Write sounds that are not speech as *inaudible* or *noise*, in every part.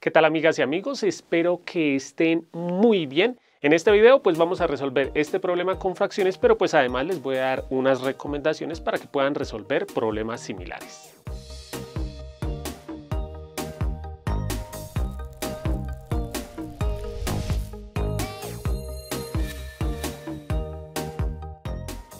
¿Qué tal amigas y amigos? Espero que estén muy bien. En este video pues vamos a resolver este problema con fracciones, pero pues además les voy a dar unas recomendaciones para que puedan resolver problemas similares.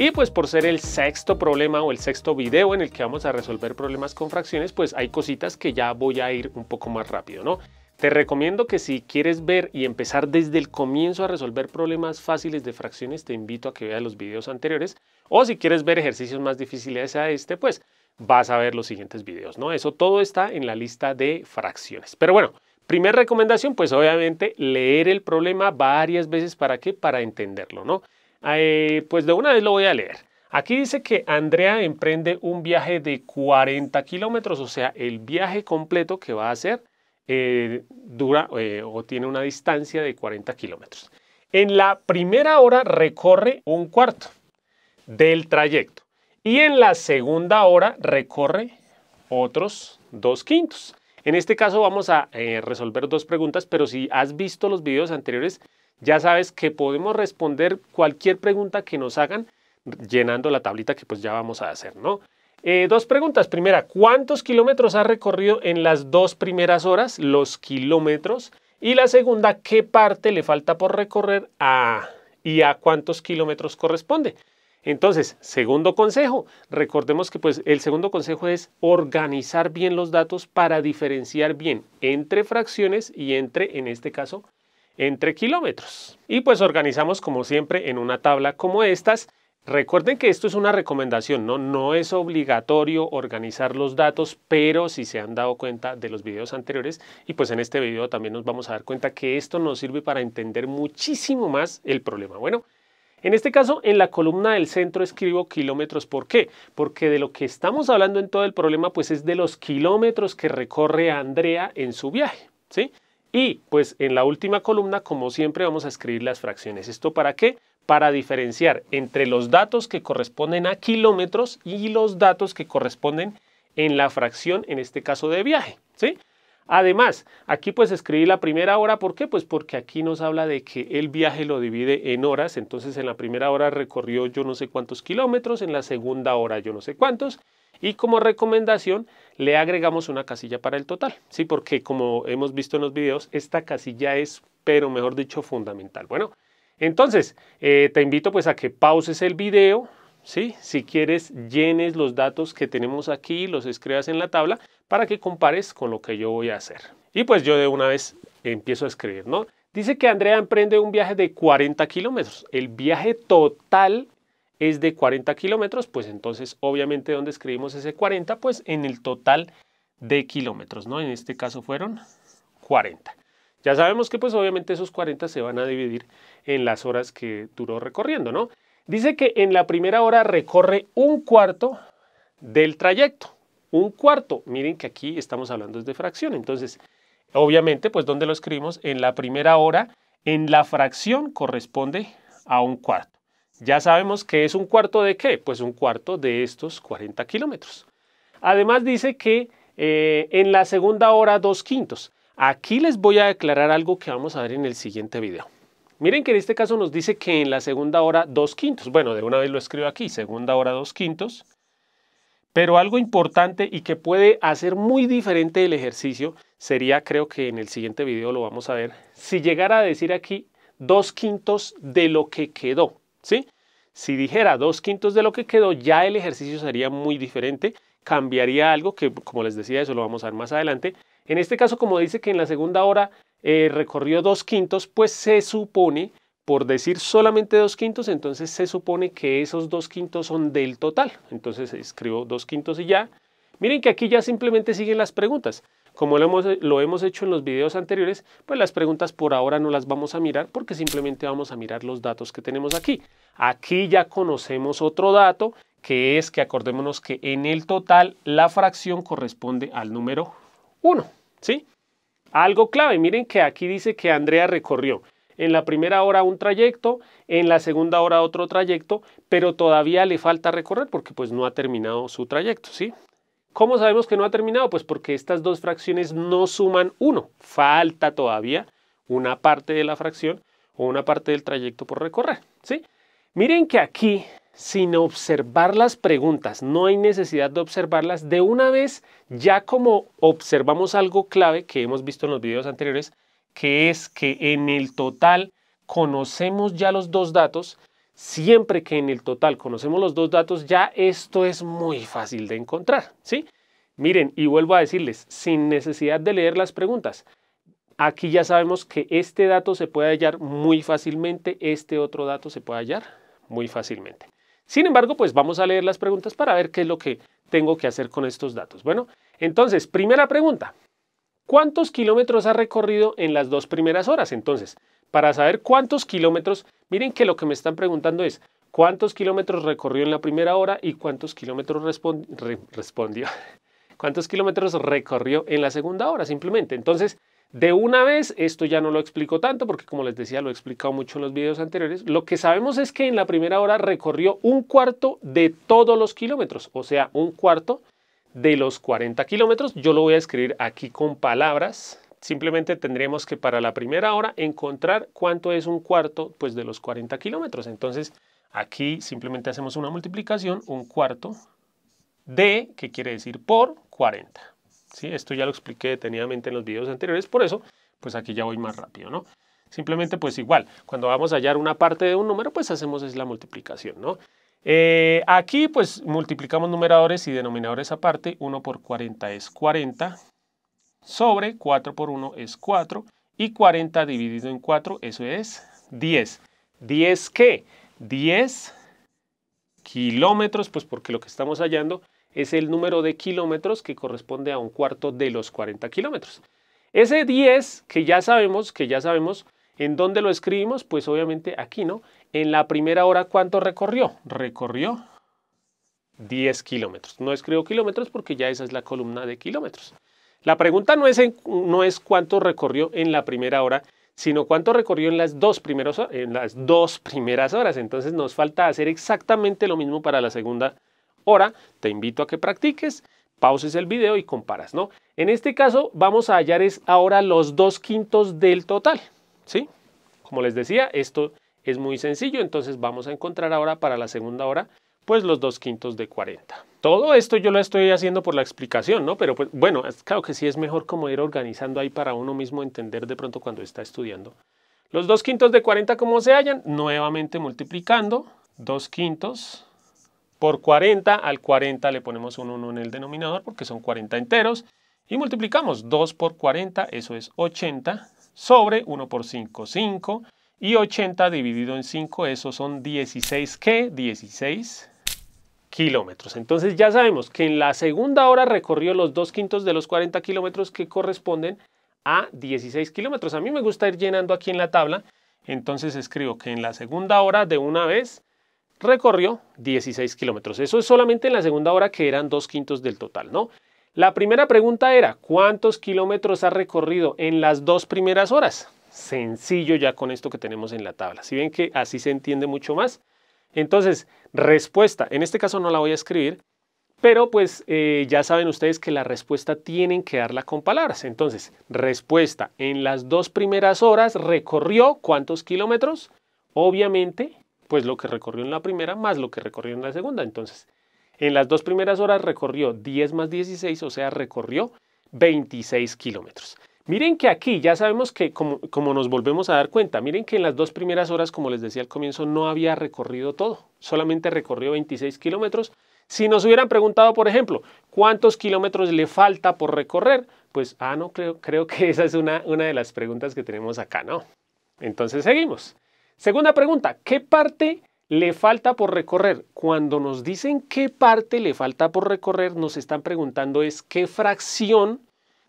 Y pues por ser el sexto problema o el sexto video en el que vamos a resolver problemas con fracciones, pues hay cositas que ya voy a ir un poco más rápido, ¿no? Te recomiendo que si quieres ver y empezar desde el comienzo a resolver problemas fáciles de fracciones, te invito a que veas los videos anteriores. O si quieres ver ejercicios más difíciles a este, pues vas a ver los siguientes videos, ¿no? Eso todo está en la lista de fracciones. Pero bueno, primera recomendación, pues obviamente leer el problema varias veces. ¿Para qué? Para entenderlo, ¿no? Eh, pues de una vez lo voy a leer. Aquí dice que Andrea emprende un viaje de 40 kilómetros, o sea, el viaje completo que va a hacer eh, dura eh, o tiene una distancia de 40 kilómetros. En la primera hora recorre un cuarto del trayecto y en la segunda hora recorre otros dos quintos. En este caso vamos a resolver dos preguntas, pero si has visto los videos anteriores, ya sabes que podemos responder cualquier pregunta que nos hagan llenando la tablita que pues ya vamos a hacer, ¿no? Eh, dos preguntas. Primera, ¿cuántos kilómetros ha recorrido en las dos primeras horas? Los kilómetros. Y la segunda, ¿qué parte le falta por recorrer a y a cuántos kilómetros corresponde? Entonces, segundo consejo, recordemos que pues el segundo consejo es organizar bien los datos para diferenciar bien entre fracciones y entre, en este caso, entre kilómetros. Y pues organizamos como siempre en una tabla como estas. Recuerden que esto es una recomendación, ¿no? no es obligatorio organizar los datos, pero si se han dado cuenta de los videos anteriores y pues en este video también nos vamos a dar cuenta que esto nos sirve para entender muchísimo más el problema. Bueno, en este caso, en la columna del centro escribo kilómetros. ¿Por qué? Porque de lo que estamos hablando en todo el problema, pues es de los kilómetros que recorre Andrea en su viaje, ¿sí? Y pues en la última columna, como siempre, vamos a escribir las fracciones. ¿Esto para qué? Para diferenciar entre los datos que corresponden a kilómetros y los datos que corresponden en la fracción, en este caso de viaje. ¿sí? Además, aquí pues escribí la primera hora, ¿por qué? Pues porque aquí nos habla de que el viaje lo divide en horas, entonces en la primera hora recorrió yo no sé cuántos kilómetros, en la segunda hora yo no sé cuántos, y como recomendación le agregamos una casilla para el total, ¿sí? Porque como hemos visto en los videos, esta casilla es, pero mejor dicho, fundamental. Bueno, entonces eh, te invito pues a que pauses el video, ¿sí? Si quieres, llenes los datos que tenemos aquí, los escribas en la tabla para que compares con lo que yo voy a hacer. Y pues yo de una vez empiezo a escribir, ¿no? Dice que Andrea emprende un viaje de 40 kilómetros. El viaje total es de 40 kilómetros, pues entonces obviamente donde escribimos ese 40, pues en el total de kilómetros, ¿no? En este caso fueron 40. Ya sabemos que pues obviamente esos 40 se van a dividir en las horas que duró recorriendo, ¿no? Dice que en la primera hora recorre un cuarto del trayecto, un cuarto. Miren que aquí estamos hablando de fracción, entonces obviamente pues ¿dónde lo escribimos en la primera hora, en la fracción corresponde a un cuarto. Ya sabemos que es un cuarto de qué? Pues un cuarto de estos 40 kilómetros. Además dice que eh, en la segunda hora dos quintos. Aquí les voy a declarar algo que vamos a ver en el siguiente video. Miren que en este caso nos dice que en la segunda hora dos quintos. Bueno, de una vez lo escribo aquí, segunda hora dos quintos. Pero algo importante y que puede hacer muy diferente el ejercicio sería, creo que en el siguiente video lo vamos a ver, si llegara a decir aquí dos quintos de lo que quedó. ¿sí? Si dijera dos quintos de lo que quedó, ya el ejercicio sería muy diferente, cambiaría algo que, como les decía, eso lo vamos a ver más adelante. En este caso, como dice que en la segunda hora eh, recorrió dos quintos, pues se supone, por decir solamente dos quintos, entonces se supone que esos dos quintos son del total. Entonces escribo dos quintos y ya. Miren que aquí ya simplemente siguen las preguntas. Como lo hemos, hecho en los videos anteriores, pues las preguntas por ahora no las vamos a mirar porque simplemente vamos a mirar los datos que tenemos aquí. Aquí ya conocemos otro dato que es que acordémonos que en el total la fracción corresponde al número 1, ¿sí? Algo clave, miren que aquí dice que Andrea recorrió en la primera hora un trayecto, en la segunda hora otro trayecto, pero todavía le falta recorrer porque pues no ha terminado su trayecto, ¿sí? ¿Cómo sabemos que no ha terminado? Pues porque estas dos fracciones no suman uno. Falta todavía una parte de la fracción o una parte del trayecto por recorrer. ¿sí? Miren que aquí, sin observar las preguntas, no hay necesidad de observarlas. De una vez, ya como observamos algo clave que hemos visto en los videos anteriores, que es que en el total conocemos ya los dos datos, Siempre que en el total conocemos los dos datos, ya esto es muy fácil de encontrar, ¿sí? Miren, y vuelvo a decirles, sin necesidad de leer las preguntas, aquí ya sabemos que este dato se puede hallar muy fácilmente, este otro dato se puede hallar muy fácilmente. Sin embargo, pues vamos a leer las preguntas para ver qué es lo que tengo que hacer con estos datos. Bueno, entonces, primera pregunta, ¿cuántos kilómetros ha recorrido en las dos primeras horas? Entonces, para saber cuántos kilómetros, miren que lo que me están preguntando es cuántos kilómetros recorrió en la primera hora y cuántos kilómetros respondió, *laughs* cuántos kilómetros recorrió en la segunda hora simplemente. Entonces, de una vez, esto ya no lo explico tanto porque como les decía, lo he explicado mucho en los videos anteriores, lo que sabemos es que en la primera hora recorrió un cuarto de todos los kilómetros, o sea, un cuarto de los 40 kilómetros. Yo lo voy a escribir aquí con palabras Simplemente tendremos que para la primera hora encontrar cuánto es un cuarto pues, de los 40 kilómetros. Entonces, aquí simplemente hacemos una multiplicación, un cuarto de, que quiere decir por 40. ¿Sí? Esto ya lo expliqué detenidamente en los videos anteriores, por eso, pues aquí ya voy más rápido, ¿no? Simplemente, pues igual, cuando vamos a hallar una parte de un número, pues hacemos es la multiplicación, ¿no? Eh, aquí, pues multiplicamos numeradores y denominadores aparte. 1 por 40 es 40 sobre 4 por 1 es 4 y 40 dividido en 4, eso es 10. ¿10 qué? 10 kilómetros, pues porque lo que estamos hallando es el número de kilómetros que corresponde a un cuarto de los 40 kilómetros. Ese 10 que ya sabemos, que ya sabemos, ¿en dónde lo escribimos? Pues obviamente aquí, ¿no? En la primera hora, ¿cuánto recorrió? Recorrió 10 kilómetros. No escribo kilómetros porque ya esa es la columna de kilómetros. La pregunta no es, no es cuánto recorrió en la primera hora, sino cuánto recorrió en las, dos primeros, en las dos primeras horas. Entonces nos falta hacer exactamente lo mismo para la segunda hora. Te invito a que practiques, pauses el video y comparas, ¿no? En este caso vamos a hallar ahora los dos quintos del total, ¿sí? Como les decía, esto es muy sencillo, entonces vamos a encontrar ahora para la segunda hora pues los dos quintos de 40. Todo esto yo lo estoy haciendo por la explicación, ¿no? Pero pues, bueno, es, claro que sí es mejor como ir organizando ahí para uno mismo entender de pronto cuando está estudiando. Los dos quintos de 40, como se hallan? Nuevamente multiplicando dos quintos por 40. Al 40 le ponemos un 1 en el denominador porque son 40 enteros. Y multiplicamos 2 por 40, eso es 80, sobre 1 por 5, 5. Y 80 dividido en 5, eso son 16, ¿qué? 16 kilómetros. Entonces ya sabemos que en la segunda hora recorrió los dos quintos de los 40 kilómetros que corresponden a 16 kilómetros. A mí me gusta ir llenando aquí en la tabla, entonces escribo que en la segunda hora de una vez recorrió 16 kilómetros. Eso es solamente en la segunda hora que eran dos quintos del total, ¿no? La primera pregunta era, ¿cuántos kilómetros ha recorrido en las dos primeras horas? Sencillo ya con esto que tenemos en la tabla. Si ven que así se entiende mucho más, entonces, respuesta, en este caso no la voy a escribir, pero pues eh, ya saben ustedes que la respuesta tienen que darla con palabras. Entonces, respuesta, en las dos primeras horas recorrió cuántos kilómetros? Obviamente, pues lo que recorrió en la primera más lo que recorrió en la segunda. Entonces, en las dos primeras horas recorrió 10 más 16, o sea, recorrió 26 kilómetros. Miren que aquí ya sabemos que, como, nos volvemos a dar cuenta, miren que en las dos primeras horas, como les decía al comienzo, no había recorrido todo, solamente recorrió 26 kilómetros. Si nos hubieran preguntado, por ejemplo, cuántos kilómetros le falta por recorrer, pues, ah, no, creo, creo que esa es una, una de las preguntas que tenemos acá, ¿no? Entonces seguimos. Segunda pregunta, ¿qué parte le falta por recorrer? Cuando nos dicen qué parte le falta por recorrer, nos están preguntando es qué fracción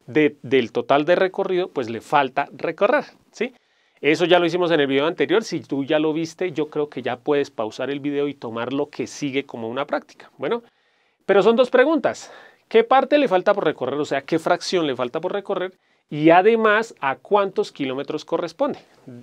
del total de recorrido, pues le falta recorrer, ¿sí? Eso ya lo hicimos en el video anterior. Si tú ya lo viste, yo creo que ya puedes pausar el video y tomar lo que sigue como una práctica. Bueno, pero son dos preguntas. ¿Qué parte le falta por recorrer? O sea, ¿qué fracción le falta por recorrer? Y además, ¿a cuántos kilómetros corresponde?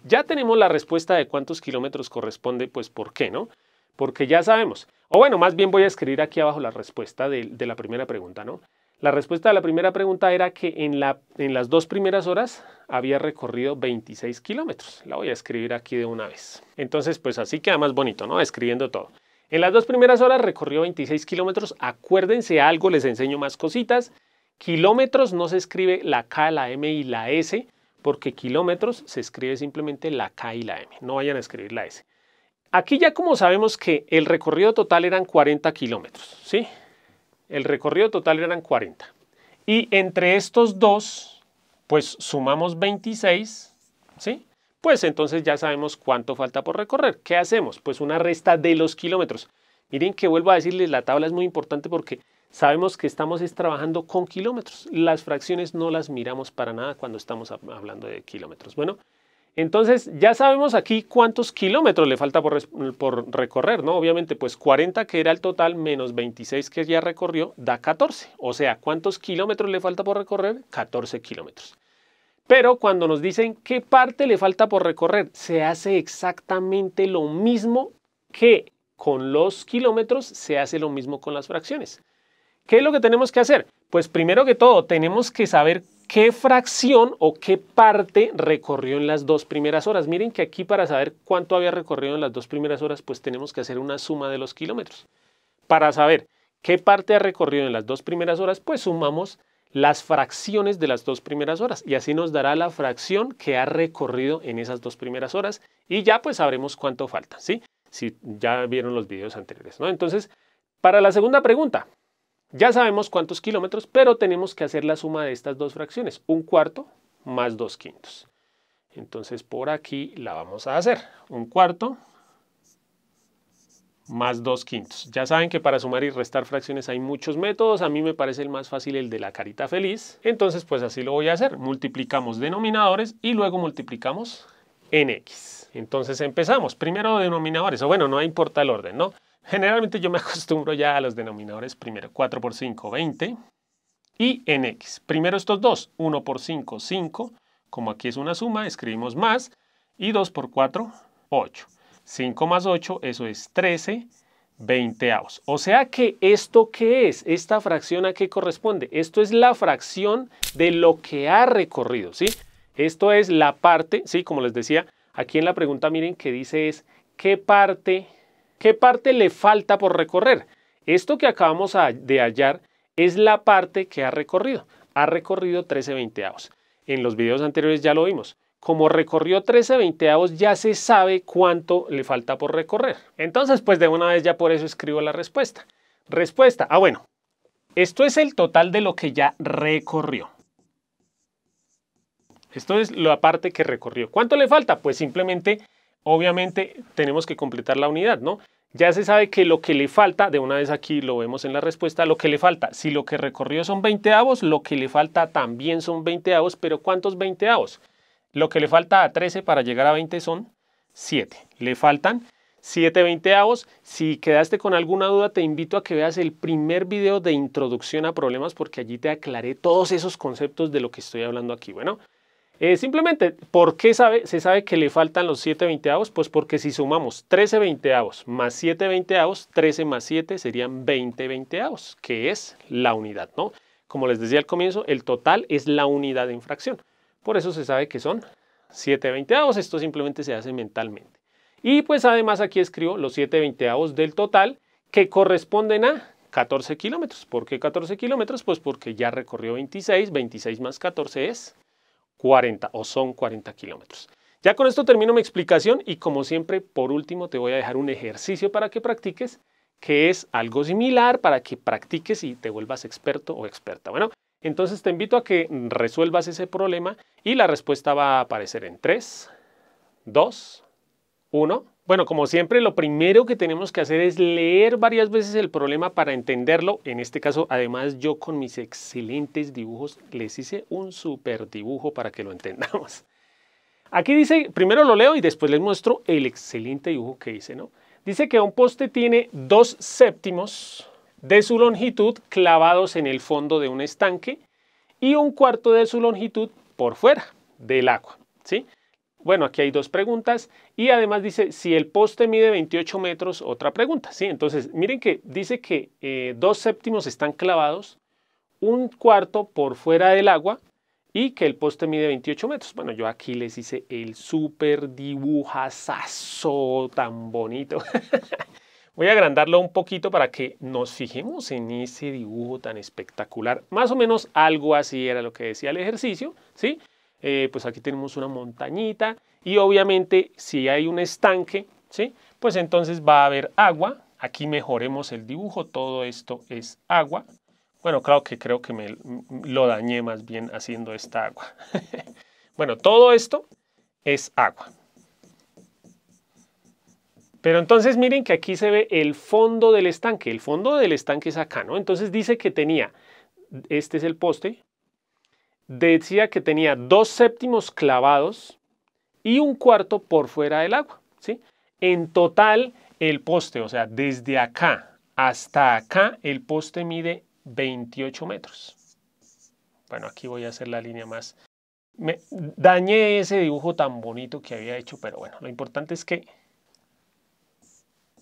Ya tenemos la respuesta de cuántos kilómetros corresponde, pues ¿por qué no? Porque ya sabemos. O bueno, más bien voy a escribir aquí abajo la respuesta de, de la primera pregunta, ¿no? La respuesta a la primera pregunta era que en, en las dos primeras horas había recorrido 26 kilómetros. La voy a escribir aquí de una vez. Entonces, pues así queda más bonito, ¿no? Escribiendo todo. En las dos primeras horas recorrió 26 kilómetros. Acuérdense algo, les enseño más cositas. Kilómetros no se escribe la K, la M y la S, porque kilómetros se escribe simplemente la K y la M. No vayan a escribir la S. Aquí ya como sabemos que el recorrido total eran 40 kilómetros, ¿sí? El recorrido total eran 40. Y entre estos dos, pues sumamos 26, ¿sí? Pues entonces ya sabemos cuánto falta por recorrer. ¿Qué hacemos? Pues una resta de los kilómetros. Miren que vuelvo a decirles, la tabla es muy importante porque sabemos que estamos trabajando con kilómetros. Las fracciones no las miramos para nada cuando estamos hablando de kilómetros. Bueno, entonces, ya sabemos aquí cuántos kilómetros le falta por, recorrer, ¿no? Obviamente, pues 40 que era el total menos 26 que ya recorrió, da 14. O sea, ¿cuántos kilómetros le falta por recorrer? 14 kilómetros. Pero cuando nos dicen qué parte le falta por recorrer, se hace exactamente lo mismo que con los kilómetros, se hace lo mismo con las fracciones. ¿Qué es lo que tenemos que hacer? Pues primero que todo, tenemos que saber qué fracción o qué parte recorrió en las dos primeras horas. Miren que aquí para saber cuánto había recorrido en las dos primeras horas, pues tenemos que hacer una suma de los kilómetros. Para saber qué parte ha recorrido en las dos primeras horas, pues sumamos las fracciones de las dos primeras horas y así nos dará la fracción que ha recorrido en esas dos primeras horas y ya pues sabremos cuánto falta, ¿sí? Si ya vieron los videos anteriores, ¿no? Entonces, para la segunda pregunta, ya sabemos cuántos kilómetros, pero tenemos que hacer la suma de estas dos fracciones, un cuarto más dos quintos. Entonces por aquí la vamos a hacer, un cuarto más dos quintos. Ya saben que para sumar y restar fracciones hay muchos métodos, a mí me parece el más fácil el de la carita feliz, entonces pues así lo voy a hacer, multiplicamos denominadores y luego multiplicamos en x. Entonces empezamos, primero denominadores, o bueno, no importa el orden, ¿no? Generalmente yo me *laughs* acostumbro ya a los denominadores primero 4 por 5, 20 y en x. Primero estos dos, 1 por 5, 5. Como aquí es una suma, escribimos más y 2 por 4, 8. 5 más 8, eso es 13 veinteavos. O sea que esto qué es, esta fracción a qué corresponde. Esto es la fracción de lo que ha recorrido, ¿sí? Esto es la parte, ¿sí? Como les decía, aquí en la pregunta miren que dice es qué parte ¿Qué parte le falta por recorrer? Esto que acabamos de hallar es la parte que ha recorrido. Ha recorrido 13 veinteavos. En los videos anteriores ya lo vimos. Como recorrió 13 veinteavos, ya se sabe cuánto le falta por recorrer. Entonces, pues de una vez ya por eso escribo la respuesta. Respuesta. Ah, bueno. Esto es el total de lo que ya recorrió. Esto es la parte que recorrió. ¿Cuánto le falta? Pues simplemente obviamente tenemos que completar la unidad, ¿no? Ya se sabe que lo que le falta, de una vez aquí lo vemos en la respuesta, lo que le falta, si lo que recorrió son 20 avos, lo que le falta también son 20 avos, pero ¿cuántos 20 avos? Lo que le falta a 13 para llegar a 20 son 7. Le faltan 7 20 avos. Si quedaste con alguna duda, te invito a que veas el primer video de introducción a problemas porque allí te aclaré todos esos conceptos de lo que estoy hablando aquí. Bueno, eh, simplemente, ¿por qué sabe, se sabe que le faltan los 7 veinteavos? Pues porque si sumamos 13 veinteavos más 7 veinteavos, 13 más 7 serían 20 veinteavos, que es la unidad, ¿no? Como les decía al comienzo, el total es la unidad de infracción. Por eso se sabe que son 7 veinteavos, esto simplemente se hace mentalmente. Y pues además aquí escribo los 7 veinteavos del total que corresponden a 14 kilómetros. ¿Por qué 14 kilómetros? Pues porque ya recorrió 26, 26 más 14 es 40 o son 40 kilómetros. Ya con esto termino mi explicación y como siempre, por último, te voy a dejar un ejercicio para que practiques, que es algo similar para que practiques y te vuelvas experto o experta. Bueno, entonces te invito a que resuelvas ese problema y la respuesta va a aparecer en 3, 2, 1. Bueno, como siempre, lo primero que tenemos que hacer es leer varias veces el problema para entenderlo. En este caso, además, yo con mis excelentes dibujos les hice un super dibujo para que lo entendamos. Aquí dice, primero lo leo y después les muestro el excelente dibujo que hice, ¿no? Dice que un poste tiene dos séptimos de su longitud clavados en el fondo de un estanque y un cuarto de su longitud por fuera del agua, ¿sí? Bueno, aquí hay dos preguntas y además dice si el poste mide 28 metros, otra pregunta. ¿sí? Entonces, miren que dice que eh, dos séptimos están clavados, un cuarto por fuera del agua y que el poste mide 28 metros. Bueno, yo aquí les hice el súper dibujazazo tan bonito. *laughs* Voy a agrandarlo un poquito para que nos fijemos en ese dibujo tan espectacular. Más o menos algo así era lo que decía el ejercicio, ¿sí? Eh, pues aquí tenemos una montañita y obviamente si hay un estanque, ¿sí? pues entonces va a haber agua. Aquí mejoremos el dibujo, todo esto es agua. Bueno, claro que creo que me lo dañé más bien haciendo esta agua. *laughs* bueno, todo esto es agua. Pero entonces miren que aquí se ve el fondo del estanque. El fondo del estanque es acá, ¿no? Entonces dice que tenía, este es el poste, decía que tenía dos séptimos clavados y un cuarto por fuera del agua. ¿sí? En total, el poste, o sea, desde acá hasta acá, el poste mide 28 metros. Bueno, aquí voy a hacer la línea más. Me dañé ese dibujo tan bonito que había hecho, pero bueno, lo importante es que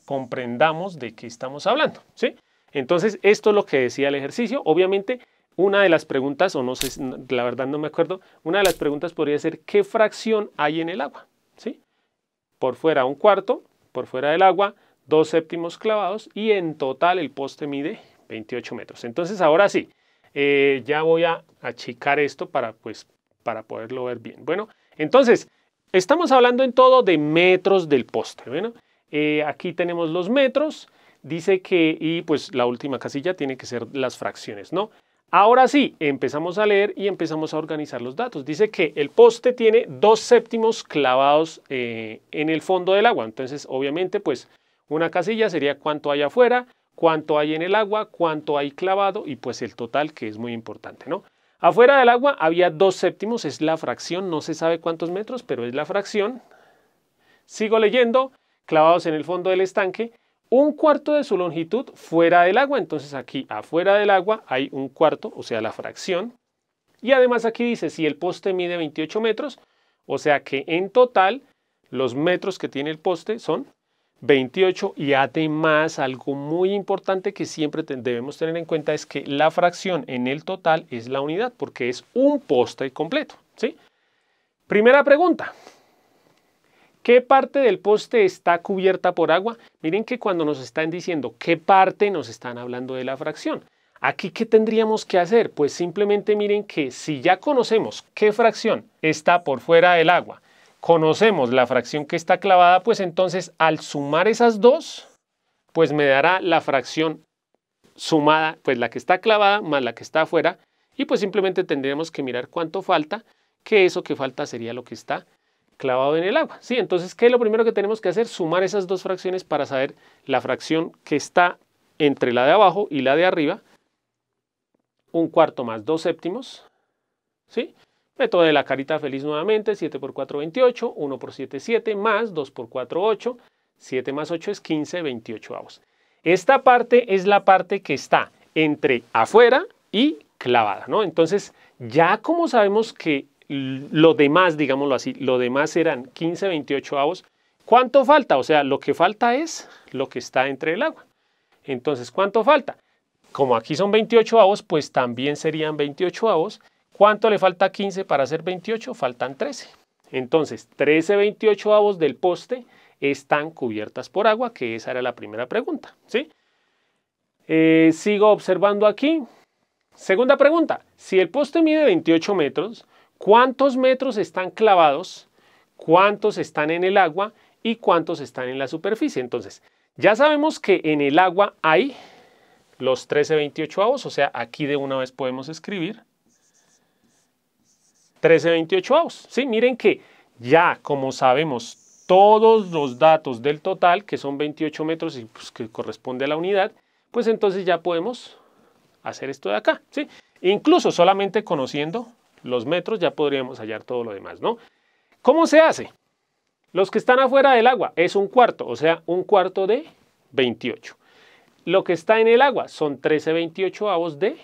comprendamos de qué estamos hablando, ¿sí? Entonces, esto es lo que decía el ejercicio. Obviamente, una de las preguntas, o no sé, la verdad no me acuerdo, una de las preguntas podría ser ¿qué fracción hay en el agua? ¿Sí? Por fuera un cuarto, por fuera del agua, dos séptimos clavados y en total el poste mide 28 metros. Entonces ahora sí, eh, ya voy a achicar esto para, pues, para poderlo ver bien. Bueno, entonces, estamos hablando en todo de metros del poste. Bueno, eh, aquí tenemos los metros, dice que, y pues la última casilla tiene que ser las fracciones, ¿no? Ahora sí, empezamos a leer y empezamos a organizar los datos. Dice que el poste tiene dos séptimos clavados eh, en el fondo del agua. Entonces, obviamente, pues una casilla sería cuánto hay afuera, cuánto hay en el agua, cuánto hay clavado y pues el total que es muy importante, ¿no? Afuera del agua había dos séptimos, es la fracción, no se sabe cuántos metros, pero es la fracción. Sigo leyendo, clavados en el fondo del estanque, un cuarto de su longitud fuera del agua. Entonces aquí afuera del agua hay un cuarto, o sea, la fracción. Y además aquí dice si el poste mide 28 metros, o sea que en total los metros que tiene el poste son 28 y además algo muy importante que siempre debemos tener en cuenta es que la fracción en el total es la unidad porque es un poste completo. ¿sí? Primera pregunta, ¿Qué parte del poste está cubierta por agua? Miren que cuando nos están diciendo qué parte nos están hablando de la fracción. Aquí, ¿qué tendríamos que hacer? Pues simplemente miren que si ya conocemos qué fracción está por fuera del agua, conocemos la fracción que está clavada, pues entonces al sumar esas dos, pues me dará la fracción sumada, pues la que está clavada más la que está afuera, y pues simplemente tendríamos que mirar cuánto falta, que eso que falta sería lo que está clavado en el agua. Sí, entonces, ¿qué es lo primero que tenemos que hacer? Sumar esas dos fracciones para saber la fracción que está entre la de abajo y la de arriba. Un cuarto más dos séptimos. ¿Sí? Método de la carita feliz nuevamente, 7 por 4, 28, 1 por 7, 7, más 2 por 4, 8, 7 más 8 es 15, 28 avos. Esta parte es la parte que está entre afuera y clavada, ¿no? Entonces, ya como sabemos que lo demás, digámoslo así, lo demás eran 15, 28 avos. ¿Cuánto falta? O sea, lo que falta es lo que está entre el agua. Entonces, ¿cuánto falta? Como aquí son 28 avos, pues también serían 28 avos. ¿Cuánto le falta 15 para hacer 28? Faltan 13. Entonces, 13 28 avos del poste están cubiertas por agua, que esa era la primera pregunta. Eh, sigo observando aquí. Segunda pregunta, si el poste mide 28 metros, cuántos metros están clavados, cuántos están en el agua y cuántos están en la superficie. Entonces, ya sabemos que en el agua hay los 13 28 avos, o sea, aquí de una vez podemos escribir 13 28 avos. Sí, miren que ya como sabemos todos los datos del total, que son 28 metros y pues, que corresponde a la unidad, pues entonces ya podemos hacer esto de acá. ¿sí? Incluso solamente conociendo los metros, ya podríamos hallar todo lo demás, ¿no? ¿Cómo se hace? Los que están afuera del agua es un cuarto, o sea, un cuarto de 28. Lo que está en el agua son 13 28 avos de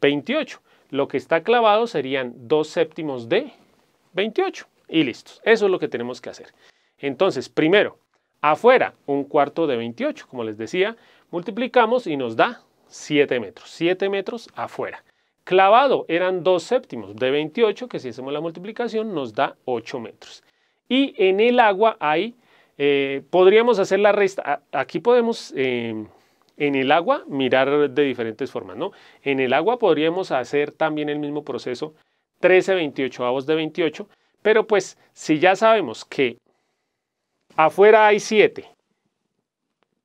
28. Lo que está clavado serían dos séptimos de 28. Y listo. Eso es lo que tenemos que hacer. Entonces, primero, afuera un cuarto de 28, como les decía, multiplicamos y nos da 7 metros. 7 metros afuera. Clavado eran 2 séptimos de 28, que si hacemos la multiplicación nos da 8 metros. Y en el agua hay, eh, podríamos hacer la resta, aquí podemos... Em, en el agua mirar de diferentes formas, ¿no? En el agua podríamos hacer también el mismo proceso, 13 28 avos de 28, pero pues si ya sabemos que afuera hay 7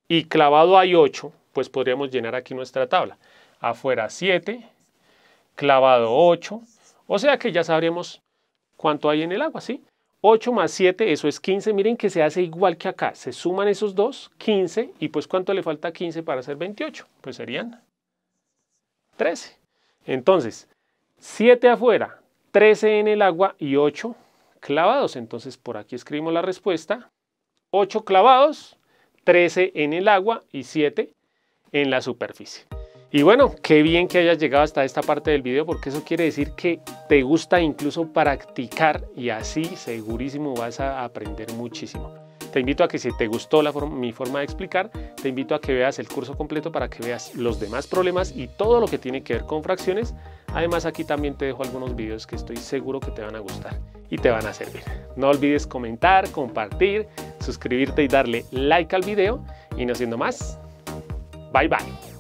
y clavado hay 8, pues podríamos llenar aquí nuestra tabla. Afuera 7, clavado 8, o sea que ya sabremos cuánto hay en el agua, ¿sí? 8 más 7, eso es 15, miren que se hace igual que acá, se suman esos dos, 15, y pues ¿cuánto le falta 15 para hacer 28? Pues serían 13. Entonces, 7 afuera, 13 en el agua y 8 clavados. Entonces, por aquí escribimos la respuesta, 8 clavados, 13 en el agua y 7 en la superficie. Y bueno, qué bien que hayas llegado hasta esta parte del video porque eso quiere decir que te gusta incluso practicar y así segurísimo vas a aprender muchísimo. Te invito a que si te gustó mi forma de explicar, te invito a que veas el curso completo para que veas los demás problemas y todo lo que tiene que ver con fracciones. Además aquí también te dejo algunos videos que estoy seguro que te van a gustar y te van a servir. No olvides comentar, compartir, suscribirte y darle like al video. Y no siendo más, bye bye.